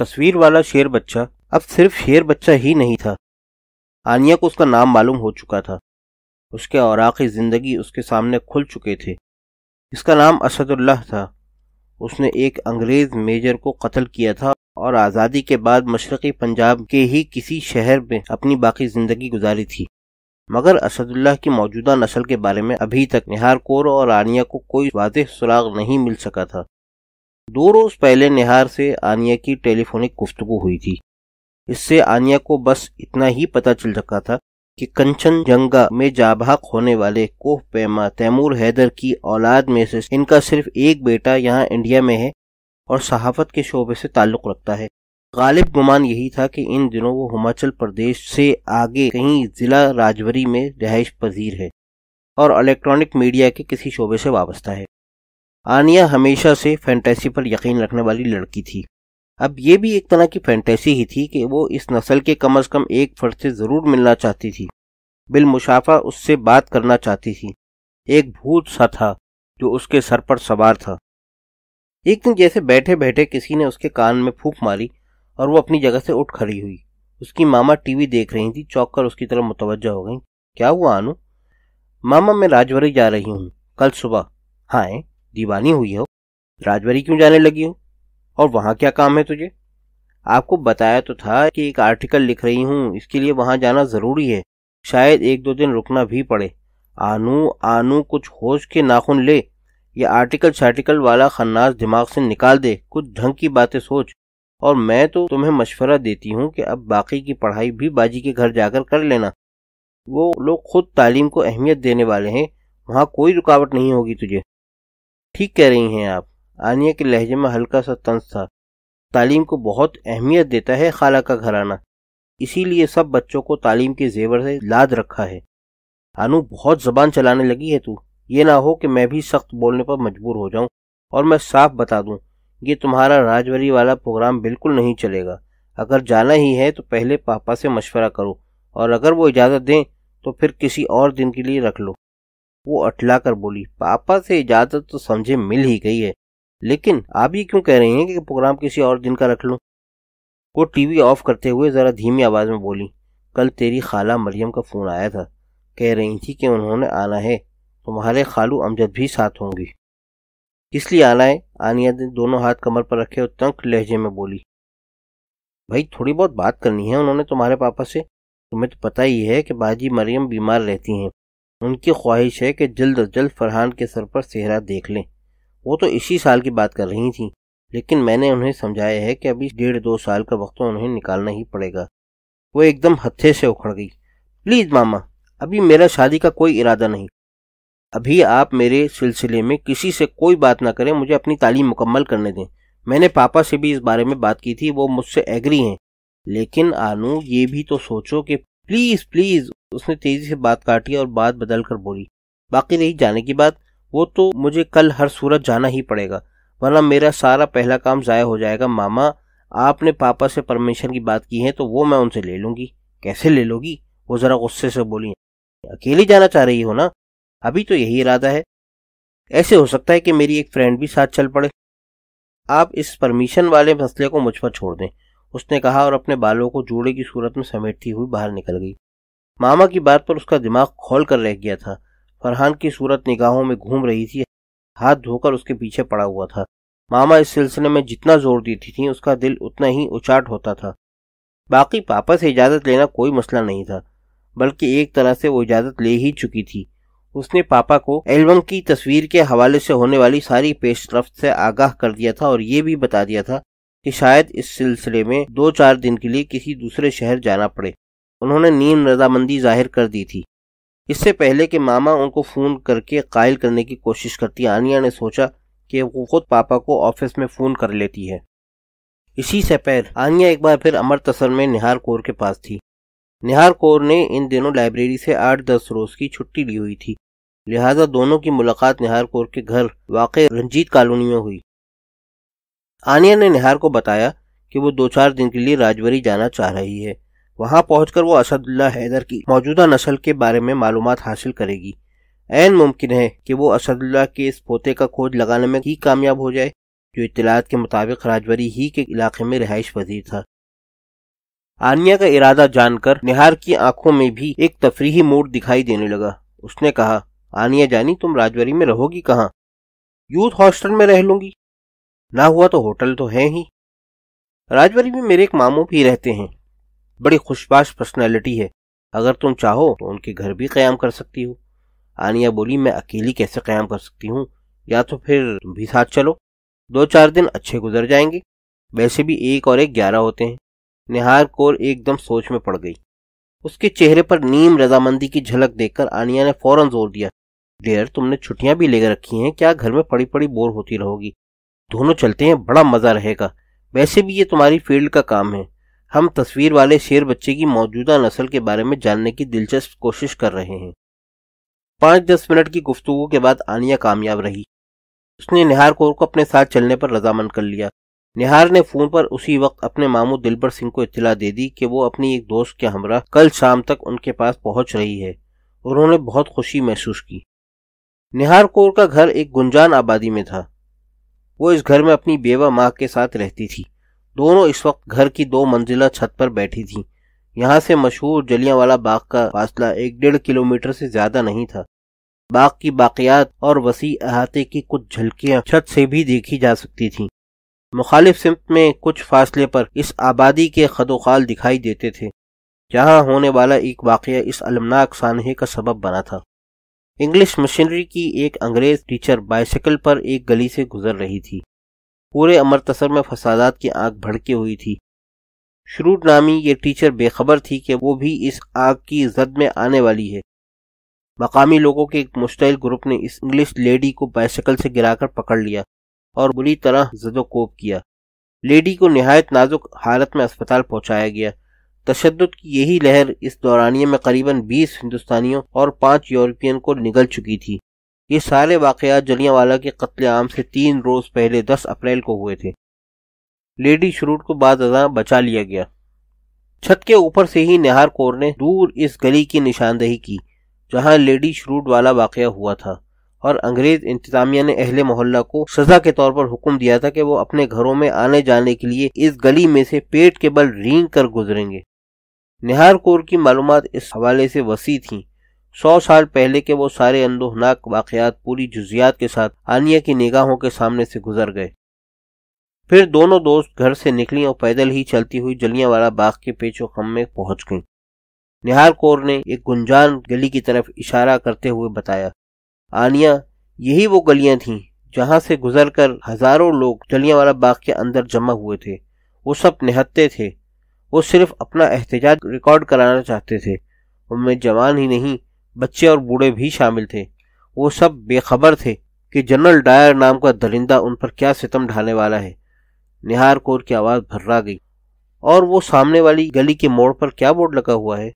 तस्वीर वाला शेर बच्चा अब सिर्फ शेर बच्चा ही नहीं था आनिया को उसका नाम मालूम हो चुका था उसके आखिरी ज़िंदगी उसके सामने खुल चुके थे इसका नाम असदुल्लाह था उसने एक अंग्रेज़ मेजर को कत्ल किया था और आज़ादी के बाद मशरक़ी पंजाब के ही किसी शहर में अपनी बाकी ज़िंदगी गुजारी थी मगर असदुल्लाह की मौजूदा नस्ल के बारे में अभी तक निहार कौर और आनिया को कोई वाजह सुराग नहीं मिल सका था दो रोज पहले निहार से आनिया की टेलीफोनिक गुफ्तगु हुई थी इससे आनिया को बस इतना ही पता चल चुका था कि कंचन जंगा में जाभाक होने वाले कोह पैमा तैमूर हैदर की औलाद में से इनका सिर्फ एक बेटा यहाँ इंडिया में है और सहाफत के शोबे से ताल्लुक़ रखता है गालिब गुमान यही था कि इन दिनों वो हिमाचल प्रदेश से आगे कहीं ज़िला राजवरी में रिहाइश पजीर है और इलेक्ट्रॉनिक मीडिया के किसी शोबे से वाबस्ता है आनिया हमेशा से फैंटेसी पर यकीन रखने वाली लड़की थी अब ये भी एक तरह की फैंटेसी ही थी कि वो इस नस्ल के कम अज कम एक फर्द से ज़रूर मिलना चाहती थी बिलमुशाफा उससे बात करना चाहती थी एक भूत सा था जो उसके सर पर सवार था एक दिन जैसे बैठे बैठे किसी ने उसके कान में फूक मारी और वो अपनी जगह से उठ खड़ी हुई उसकी मामा टीवी देख रही थी चौक कर उसकी तरफ मुतवजह हो गई क्या हुआ आनू मामा मैं राजवरी जा रही हूँ कल सुबह हाँ दीवानी हुई हो राजबरी क्यों जाने लगी हो और वहाँ क्या काम है तुझे आपको बताया तो था कि एक आर्टिकल लिख रही हूँ इसके लिए वहाँ जाना ज़रूरी है शायद एक दो दिन रुकना भी पड़े आनू आनू कुछ होश के नाखून ले ये आर्टिकल शार्टिकल वाला खन्नास दिमाग से निकाल दे कुछ ढंग की बातें सोच और मैं तो तुम्हें मशवरा देती हूँ कि अब बाकी की पढ़ाई भी बाजी के घर जाकर कर लेना वो लोग खुद तालीम को अहमियत देने वाले हैं वहाँ कोई रुकावट नहीं होगी तुझे ठीक कह रही हैं आप आनिया के लहजे में हल्का सा तंस था तालीम को बहुत अहमियत देता है खाला का घराना इसीलिए सब बच्चों को तालीम के जेवर से लाद रखा है अनु बहुत जबान चलाने लगी है तू ये ना हो कि मैं भी सख्त बोलने पर मजबूर हो जाऊं और मैं साफ बता दूं ये तुम्हारा राजवरी वाला प्रोग्राम बिल्कुल नहीं चलेगा अगर जाना ही है तो पहले पापा से मशवरा करो और अगर वो इजाज़त दें तो फिर किसी और दिन के लिए रख लो वो अटला कर बोली पापा से इजाजत तो समझे मिल ही गई है लेकिन आप ये क्यों कह रही हैं कि प्रोग्राम किसी और दिन का रख लूँ वो टीवी ऑफ करते हुए ज़रा धीमी आवाज़ में बोली कल तेरी खाला मरियम का फ़ोन आया था कह रही थी कि उन्होंने आना है तुम्हारे खालू अमजद भी साथ होंगी इसलिए आना है आनिया ने दोनों हाथ कमर पर रखे और तंक लहजे में बोली भाई थोड़ी बहुत बात करनी है उन्होंने तुम्हारे पापा से तुम्हें तो पता ही है कि बाजी मरियम बीमार रहती हैं उनकी ख्वाहिश है कि जल्द अज जल्द फरहान के सर पर सेहरा देख लें वो तो इसी साल की बात कर रही थी लेकिन मैंने उन्हें समझाया है कि अभी डेढ़ दो साल का वक्त तो उन्हें निकालना ही पड़ेगा वो एकदम हत्थे से उखड़ गई प्लीज़ मामा अभी मेरा शादी का कोई इरादा नहीं अभी आप मेरे सिलसिले में किसी से कोई बात ना करें मुझे अपनी तालीम मुकम्मल करने दें मैंने पापा से भी इस बारे में बात की थी वो मुझसे एग्री हैं लेकिन आनू ये भी तो सोचो कि प्लीज़ प्लीज़ तो उसने तेजी से बात काटी और बात बदल कर बोली बाकी रही जाने की बात वो तो मुझे कल हर सूरत जाना ही पड़ेगा वरना मेरा सारा पहला काम ज़ाया हो जाएगा मामा आपने पापा से परमिशन की बात की है तो वो मैं उनसे ले लूंगी कैसे ले लोगी वो ज़रा गुस्से से बोली अकेली जाना चाह रही हो ना अभी तो यही इरादा है ऐसे हो सकता है कि मेरी एक फ्रेंड भी साथ चल पड़े आप इस परमिशन वाले मसले को मुझ पर छोड़ दें उसने कहा और अपने बालों को जोड़े की सूरत में समेटती हुई बाहर निकल गई मामा की बात पर उसका दिमाग खोल कर रह गया था फरहान की सूरत निगाहों में घूम रही थी हाथ धोकर उसके पीछे पड़ा हुआ था मामा इस सिलसिले में जितना जोर देती थी उसका दिल उतना ही उचाट होता था बाकी पापा से इजाज़त लेना कोई मसला नहीं था बल्कि एक तरह से वो इजाज़त ले ही चुकी थी उसने पापा को एल्बम की तस्वीर के हवाले से होने वाली सारी पेशरफ्त से आगाह कर दिया था और ये भी बता दिया था कि शायद इस सिलसिले में दो चार दिन के लिए किसी दूसरे शहर जाना पड़े उन्होंने नीम रजामंदी जाहिर कर दी थी इससे पहले कि मामा उनको फ़ोन करके कायल करने की कोशिश करती आनिया ने सोचा कि वो खुद पापा को ऑफिस में फ़ोन कर लेती है इसी से पैर आनिया एक बार फिर अमर तसर में निहार कौर के पास थी निहार कौर ने इन दिनों लाइब्रेरी से आठ दस रोज़ की छुट्टी ली हुई थी लिहाजा दोनों की मुलाकात निहार कौर के घर वाक़ रंजीत कॉलोनी में हुई आनिया ने निहार को बताया कि वो दो चार दिन के लिए राजवरी जाना चाह रही है वहां पहुंचकर वो असदुल्ला हैदर की मौजूदा नस्ल के बारे में मालूम हासिल करेगी एन मुमकिन है कि वो असदुल्ला के इस पोते का खोज लगाने में ही कामयाब हो जाए जो इतलात के मुताबिक राजवरी ही के इलाके में रिहाइश पजीर था आनिया का इरादा जानकर निहार की आंखों में भी एक तफरीही मूड दिखाई देने लगा उसने कहा आनिया जानी तुम राजवरी में रहोगी कहाँ यूथ हॉस्टल में रह लूंगी ना हुआ तो होटल तो है ही राजवरी में मेरे एक मामू भी रहते हैं बड़ी खुशबाश पर्सनैलिटी है अगर तुम चाहो तो उनके घर भी क्याम कर सकती हो आनिया बोली मैं अकेली कैसे क्याम कर सकती हूँ या तो फिर तुम भी साथ चलो दो चार दिन अच्छे गुजर जाएंगे वैसे भी एक और एक ग्यारह होते हैं निहार कौर एकदम सोच में पड़ गई उसके चेहरे पर नीम रजामंदी की झलक देखकर आनिया ने फौरन जोर दिया डेयर तुमने छुट्टियां भी लेकर रखी हैं क्या घर में पड़ी पड़ी बोर होती रहोगी दोनों चलते हैं बड़ा मजा रहेगा वैसे भी ये तुम्हारी फील्ड का काम है हम तस्वीर वाले शेर बच्चे की मौजूदा नस्ल के बारे में जानने की दिलचस्प कोशिश कर रहे हैं पांच दस मिनट की गुफ्तगु के बाद आनिया कामयाब रही उसने निहार कौर को अपने साथ चलने पर रजामंद कर लिया निहार ने फोन पर उसी वक्त अपने मामू दिलबर सिंह को इतला दे दी कि वो अपनी एक दोस्त के हमरा कल शाम तक उनके पास पहुंच रही है उन्होंने बहुत खुशी महसूस की निहार कौर का घर एक गुंजान आबादी में था वो इस घर में अपनी बेवा माँ के साथ रहती थी दोनों इस वक्त घर की दो मंजिला छत पर बैठी थीं। यहाँ से मशहूर वाला बाग का फासला एक डेढ़ किलोमीटर से ज्यादा नहीं था बाग की बाकियात और वसी अहाते की कुछ झलकियां छत से भी देखी जा सकती थीं। मुखालिफ सिमत में कुछ फासले पर इस आबादी के खदोखाल दिखाई देते थे जहाँ होने वाला एक वाकया इस अलमनाक सानहे का सबब बना था इंग्लिश मशीनरी की एक अंग्रेज टीचर बाइसिकल पर एक गली से गुजर रही थी पूरे अमृतसर में फसादात की आग भड़की हुई थी श्रूट नामी ये टीचर बेखबर थी कि वो भी इस आग की जद में आने वाली है मकामी लोगों के एक मुश्तिल ग्रुप ने इस इंग्लिश लेडी को बाइसकल से गिराकर पकड़ लिया और बुरी तरह जदोकोप किया लेडी को नहायत नाजुक हालत में अस्पताल पहुंचाया गया तशद की यही लहर इस दौरानिए में करीबन 20 हिंदुस्तानियों और पांच यूरोपियन को निगल चुकी थी ये सारे वाकयात जलियावाला के कत्लेआम से तीन रोज पहले 10 अप्रैल को हुए थे लेडी श्रूट को बाद अजा बचा लिया गया छत के ऊपर से ही निहार कौर ने दूर इस गली की निशानदेही की जहां लेडी श्रूट वाला वाकया हुआ था और अंग्रेज इंतजामिया ने अहले मोहल्ला को सजा के तौर पर हुक्म दिया था कि वो अपने घरों में आने जाने के लिए इस गली में से पेट के बल रींग कर गुजरेंगे निहार कौर की मालूम इस हवाले से वसी थीं सौ साल पहले के वो सारे अंदोहनाक वाकयात पूरी जुजियात के साथ आनिया की निगाहों के सामने से गुजर गए फिर दोनों दोस्त घर से निकली और पैदल ही चलती हुई वाला बाग के पेचो खम में पहुंच गई निहार कौर ने एक गुंजान गली की तरफ इशारा करते हुए बताया आनिया यही वो गलियां थीं जहां से गुजरकर हजारों लोग वाला बाग के अंदर जमा हुए थे वो सब निहत्ते थे वो सिर्फ अपना एहतजाज रिकॉर्ड कराना चाहते थे उनमें जवान ही नहीं बच्चे और बूढ़े भी शामिल थे वो सब बेखबर थे कि जनरल डायर नाम का दरिंदा उन पर क्या सितम ढाने वाला है निहार कौर की आवाज़ भर्रा गई और वो सामने वाली गली के मोड़ पर क्या बोर्ड लगा हुआ है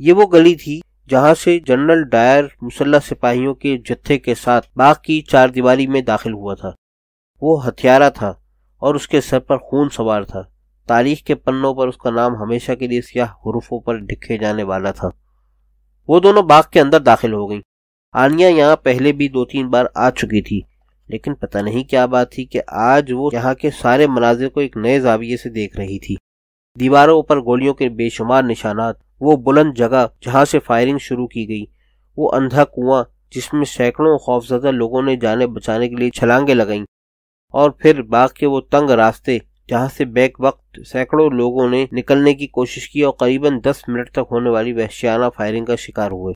ये वो गली थी जहां से जनरल डायर मुसल्ला सिपाहियों के जत्थे के साथ बाग की चार दीवारी में दाखिल हुआ था वो हथियारा था और उसके सर पर खून सवार था तारीख के पन्नों पर उसका नाम हमेशा के लिए सियाह हरूफों पर लिखे जाने वाला था वो दोनों बाग के अंदर दाखिल हो गई आनिया यहाँ पहले भी दो तीन बार आ चुकी थी लेकिन पता नहीं क्या बात थी कि आज वो यहाँ के सारे मनाजिर को एक नए जाविये से देख रही थी दीवारों पर गोलियों के बेशुमार निशानात वो बुलंद जगह जहाँ से फायरिंग शुरू की गई वो अंधा कुआं जिसमें सैकड़ों खौफजदा लोगों ने जाने बचाने के लिए छलांगे लगाईं और फिर बाग के वो तंग रास्ते जहां से बैक वक्त सैकड़ों लोगों ने निकलने की कोशिश की और करीबन 10 मिनट तक होने वाली वहशियाना फायरिंग का शिकार हुए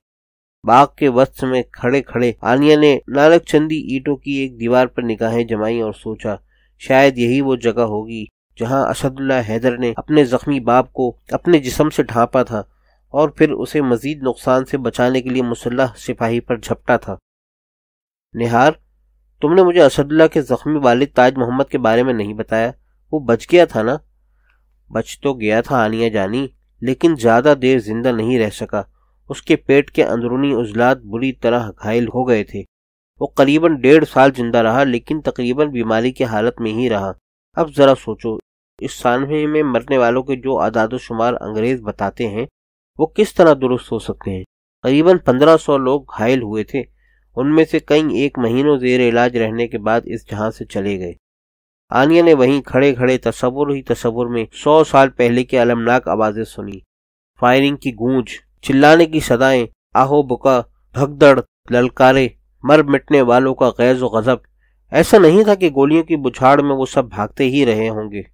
बाघ के वस्त्र में खड़े खड़े आनिया ने नानक चंदी ईटों की एक दीवार पर निगाहें जमाई और सोचा शायद यही वो जगह होगी जहां असदुल्ला हैदर ने अपने जख्मी बाप को अपने जिसम से ढांपा था और फिर उसे मजीद नुकसान से बचाने के लिए मुसल्ह सिपाही पर झपटा था निहार तुमने मुझे असदुल्ला के जख्मी वालिद ताज मोहम्मद के बारे में नहीं बताया वो बच गया था ना बच तो गया था आनिया जानी लेकिन ज़्यादा देर जिंदा नहीं रह सका उसके पेट के अंदरूनी उजलात बुरी तरह घायल हो गए थे वो करीबन डेढ़ साल जिंदा रहा लेकिन तकरीबन बीमारी की हालत में ही रहा अब ज़रा सोचो इस सानवे में मरने वालों के जो आदादोशुमार अंग्रेज़ बताते हैं वो किस तरह दुरुस्त हो सकते हैं करीबन पंद्रह सौ लोग घायल हुए थे उनमें से कई एक महीनों जेर इलाज रहने के बाद इस जहां से चले गए आनिया ने वहीं खड़े खड़े तस्वुर ही तस्वुर में सौ साल पहले की अलमनाक आवाजें सुनी फायरिंग की गूंज चिल्लाने की सदाएं आहो बुका भगदड़ ललकारे मर मिटने वालों का गैज गजब ऐसा नहीं था कि गोलियों की बुछाड़ में वो सब भागते ही रहे होंगे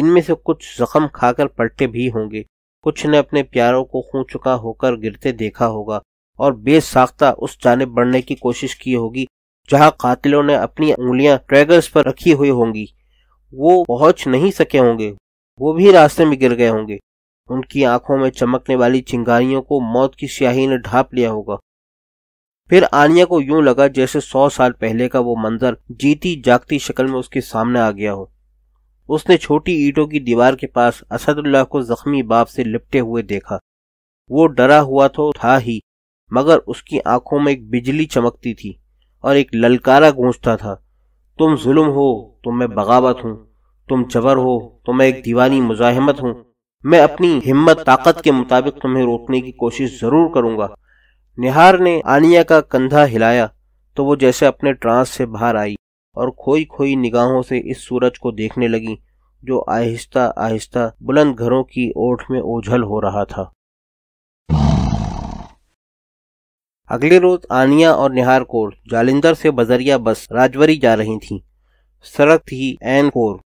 इनमें से कुछ जख्म खाकर पलटे भी होंगे कुछ ने अपने प्यारों को खूं चुका होकर गिरते देखा होगा और बेसाख्ता उस जानब बढ़ने की कोशिश की होगी जहां कातिलों ने अपनी उंगलियां ट्रैगर्स पर रखी हुई होंगी वो पहुंच नहीं सके होंगे वो भी रास्ते में गिर गए होंगे उनकी आंखों में चमकने वाली चिंगारियों को मौत की स्याही ने ढांप लिया होगा फिर आनिया को यूं लगा जैसे सौ साल पहले का वो मंजर जीती जागती शक्ल में उसके सामने आ गया हो उसने छोटी ईटों की दीवार के पास असदुल्लाह को जख्मी बाप से लिपटे हुए देखा वो डरा हुआ तो था ही मगर उसकी आंखों में एक बिजली चमकती थी और एक ललकारा गूंजता था तुम जुल्म हो तो मैं बगावत हूं तुम जबर हो तो मैं एक दीवानी मुजाहमत हूं मैं अपनी हिम्मत ताकत के मुताबिक तुम्हें रोकने की कोशिश जरूर करूंगा निहार ने आनिया का कंधा हिलाया तो वो जैसे अपने ट्रांस से बाहर आई और खोई खोई निगाहों से इस सूरज को देखने लगी जो आहिस्ता आहिस्ता बुलंद घरों की ओठ में ओझल हो रहा था अगले रोज आनिया और निहार कौर जालिंदर से बजरिया बस राजवरी जा रही थी सड़क थी एन कौर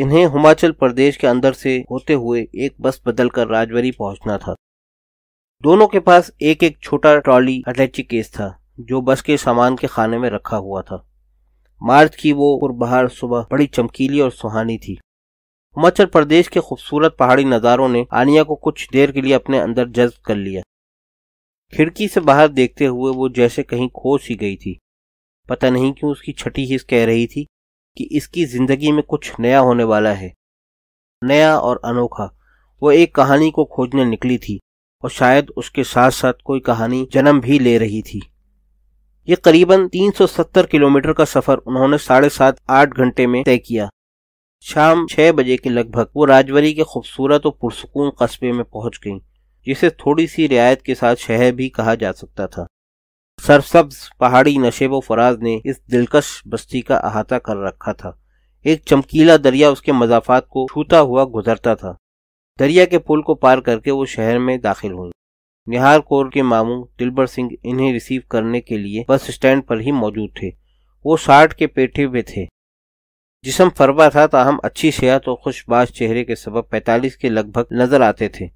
इन्हें हिमाचल प्रदेश के अंदर से होते हुए एक बस बदलकर राजवरी पहुंचना था दोनों के पास एक एक छोटा ट्रॉली अटैची केस था जो बस के सामान के खाने में रखा हुआ था मार्च की वो और बाहर सुबह बड़ी चमकीली और सुहानी थी हिमाचल प्रदेश के खूबसूरत पहाड़ी नज़ारों ने आनिया को कुछ देर के लिए अपने अंदर जज्ब कर लिया खिड़की से बाहर देखते हुए वो जैसे कहीं खो सी गई थी पता नहीं क्यों उसकी छठी हिस कह रही थी कि इसकी जिंदगी में कुछ नया होने वाला है नया और अनोखा वो एक कहानी को खोजने निकली थी और शायद उसके साथ साथ कोई कहानी जन्म भी ले रही थी ये करीबन 370 किलोमीटर का सफर उन्होंने साढ़े सात आठ घंटे में तय किया शाम छह बजे के लगभग वो राजवरी के खूबसूरत और पुरसकून कस्बे में पहुंच गईं। जिसे थोड़ी सी रियायत के साथ शहर भी कहा जा सकता था सरसब्ज पहाड़ी नशेब फराज ने इस दिलकश बस्ती का अहाता कर रखा था एक चमकीला दरिया उसके मजाफात को छूता हुआ गुजरता था दरिया के पुल को पार करके वो शहर में दाखिल हुई निहार कौर के मामू दिलबर सिंह इन्हें रिसीव करने के लिए बस स्टैंड पर ही मौजूद थे वो साठ के पेठे हुए थे जिसम फरबा था ताहम अच्छी सेहत और खुशबाश चेहरे के सबब पैंतालीस के लगभग नजर आते थे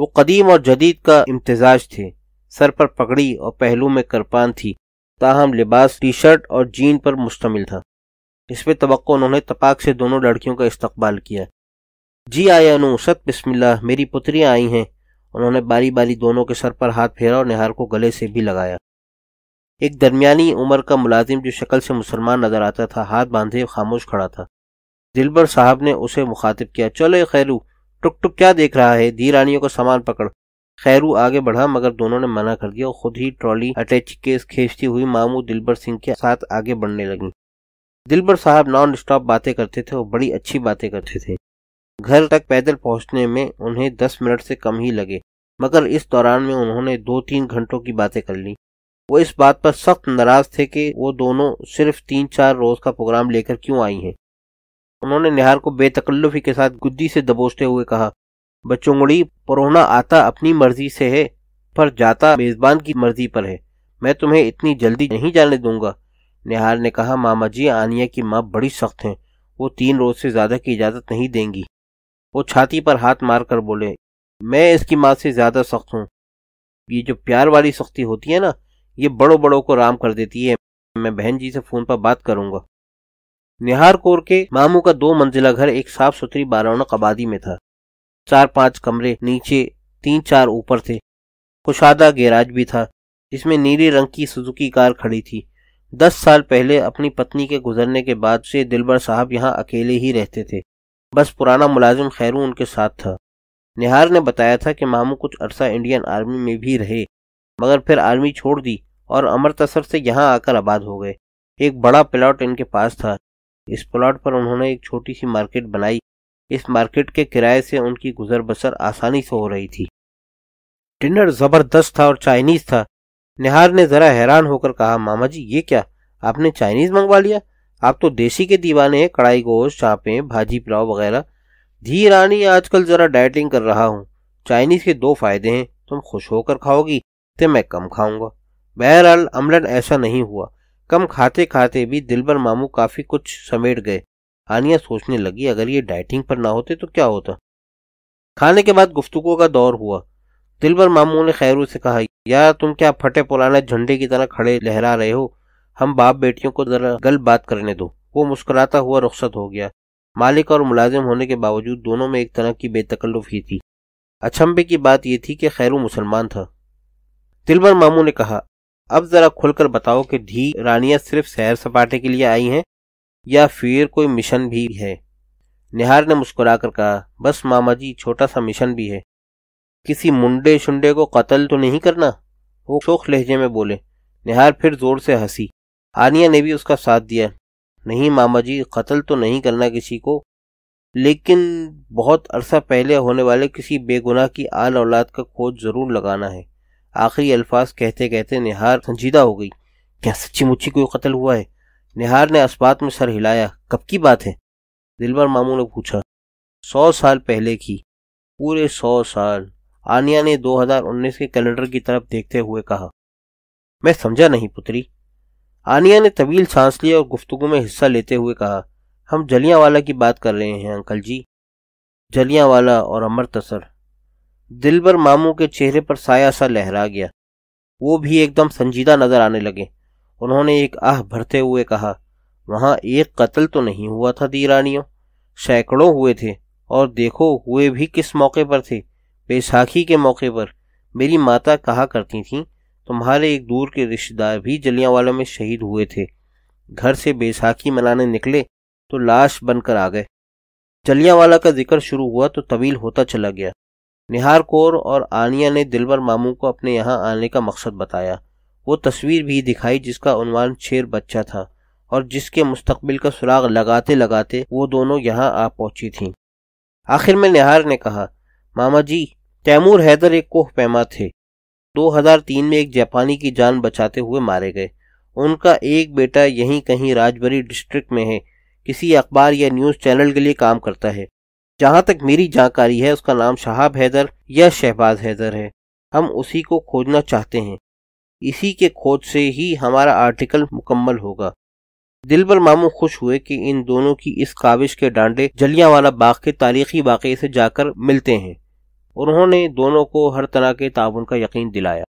वो कदीम और जदीद का इम्तजाज थे सर पर पगड़ी और पहलू में करपान थी ताहम लिबास टी शर्ट और जीन पर मुश्तमिल था इसमें तो उन्होंने तपाक से दोनों लड़कियों का इस्तकबाल किया जी आया सत बिस्मिल्लाह मेरी पुत्रियां आई हैं उन्होंने बारी बारी दोनों के सर पर हाथ फेरा और निहार को गले से भी लगाया एक दरमियानी उम्र का मुलाजिम जो शक्ल से मुसलमान नजर आता था हाथ बांधे खामोश खड़ा था दिलबर साहब ने उसे मुखातिब किया चलो खैरू टुक टुक क्या देख रहा है धी रानियों का सामान पकड़ खैरू आगे बढ़ा मगर दोनों ने मना कर दिया और खुद ही ट्रॉली अटैच केस खींचती हुई मामू दिलबर सिंह के साथ आगे बढ़ने लगी दिलबर साहब नॉन स्टॉप बातें करते थे और बड़ी अच्छी बातें करते थे घर तक पैदल पहुंचने में उन्हें दस मिनट से कम ही लगे मगर इस दौरान में उन्होंने दो तीन घंटों की बातें कर ली वो इस बात पर सख्त नाराज थे कि वो दोनों सिर्फ तीन चार रोज का प्रोग्राम लेकर क्यों आई हैं उन्होंने निहार को बेतकल्लुफी के साथ गुद्दी से दबोचते हुए कहा बच्चोंगड़ी परोना आता अपनी मर्जी से है पर जाता मेजबान की मर्जी पर है मैं तुम्हें इतनी जल्दी नहीं जाने दूंगा निहार ने कहा मामा जी आनिया की माँ बड़ी सख्त हैं वो तीन रोज से ज्यादा की इजाजत नहीं देंगी वो छाती पर हाथ मार कर बोले मैं इसकी माँ से ज्यादा सख्त हूँ ये जो प्यार वाली सख्ती होती है ना ये बड़ों बड़ों को राम कर देती है मैं बहन जी से फोन पर बात करूंगा निहार कोर के मामू का दो मंजिला घर एक साफ सुथरी बारौनक आबादी में था चार पांच कमरे नीचे तीन चार ऊपर थे कुशादा गैराज भी था जिसमें नीले रंग की सुजुकी कार खड़ी थी दस साल पहले अपनी पत्नी के गुजरने के बाद से दिलबर साहब यहाँ अकेले ही रहते थे बस पुराना मुलाजिम खैरू उनके साथ था निहार ने बताया था कि मामू कुछ अरसा इंडियन आर्मी में भी रहे मगर फिर आर्मी छोड़ दी और अमृतसर से यहाँ आकर आबाद हो गए एक बड़ा प्लॉट इनके पास था इस प्लॉट पर उन्होंने एक छोटी सी मार्केट बनाई इस मार्केट के किराए से उनकी गुजर बसर आसानी से हो रही थी डिनर जबरदस्त था और चाइनीज था निहार ने जरा हैरान होकर कहा मामा जी ये क्या आपने चाइनीज मंगवा लिया आप तो देसी के दीवाने हैं कढ़ाई गोश्त चापें भाजी पुलाव वगैरह धी रानी आजकल जरा डाइटिंग कर रहा हूँ चाइनीज के दो फायदे हैं तुम खुश होकर खाओगी तो मैं कम खाऊंगा बहरहाल अमलन ऐसा नहीं हुआ कम खाते खाते भी दिलबर मामू काफी कुछ समेट गए आनिया सोचने लगी अगर ये डाइटिंग पर ना होते तो क्या होता खाने के बाद गुफ्तगु का दौर हुआ दिलबर मामू ने खैरू से कहा यार तुम क्या फटे पुराने झंडे की तरह खड़े लहरा रहे हो हम बाप बेटियों को जरा गल बात करने दो वो मुस्कुराता हुआ रुख्सत हो गया मालिक और मुलाजिम होने के बावजूद दोनों में एक तरह की बेतकल्लुफ ही थी अचंभे की बात यह थी कि खैरू मुसलमान था दिलबर मामू ने कहा अब जरा खुलकर बताओ कि धी रानिया सिर्फ सैर सपाटे के लिए आई हैं या फिर कोई मिशन भी है निहार ने मुस्कुराकर कहा बस मामा जी छोटा सा मिशन भी है किसी मुंडे शुंडे को कत्ल तो नहीं करना वो शोख लहजे में बोले निहार फिर जोर से हंसी आनिया ने भी उसका साथ दिया नहीं मामा जी कत्ल तो नहीं करना किसी को लेकिन बहुत अरसा पहले होने वाले किसी बेगुनाह की आल औलाद का खोज जरूर लगाना है आखिरी अल्फाज कहते कहते निहार संजीदा हो गई क्या सच्ची मुच्ची कोई कत्ल हुआ है निहार ने अस्पात में सर हिलाया कब की बात है दिलबर मामू ने पूछा सौ साल पहले की पूरे सौ साल आनिया ने 2019 के कैलेंडर की तरफ देखते हुए कहा मैं समझा नहीं पुत्री आनिया ने तवील सांस ली और गुफ्तगु में हिस्सा लेते हुए कहा हम जलियावाला की बात कर रहे हैं अंकल जी जलियावाला और अमृतसर दिलबर मामू के चेहरे पर साया सा लहरा गया वो भी एकदम संजीदा नजर आने लगे उन्होंने एक आह भरते हुए कहा वहां एक कत्ल तो नहीं हुआ था दीरानियों सैकड़ों हुए थे और देखो हुए भी किस मौके पर थे बैसाखी के मौके पर मेरी माता कहा करती थी तुम्हारे एक दूर के रिश्तेदार भी जलियावाला में शहीद हुए थे घर से बैसाखी मनाने निकले तो लाश बनकर आ गए जलियावाला का जिक्र शुरू हुआ तो तवील होता चला गया निहार कौर और आनिया ने दिलवर मामू को अपने यहाँ आने का मकसद बताया वो तस्वीर भी दिखाई जिसका उनवान शेर बच्चा था और जिसके मुस्तकबिल का सुराग लगाते लगाते वो दोनों यहाँ आ पहुंची थीं। आखिर में निहार ने कहा मामा जी तैमूर हैदर एक कोह पैमा थे 2003 में एक जापानी की जान बचाते हुए मारे गए उनका एक बेटा यहीं कहीं राजबरी डिस्ट्रिक्ट में है किसी अखबार या न्यूज़ चैनल के लिए काम करता है जहाँ तक मेरी जानकारी है उसका नाम शहाब हैदर या शहबाज हैदर है हम उसी को खोजना चाहते हैं इसी के खोज से ही हमारा आर्टिकल मुकम्मल होगा दिलबर मामू खुश हुए कि इन दोनों की इस काविश के डांडे वाला बाग के तारीखी वाक़े से जाकर मिलते हैं उन्होंने दोनों को हर तरह के ताउन का यकीन दिलाया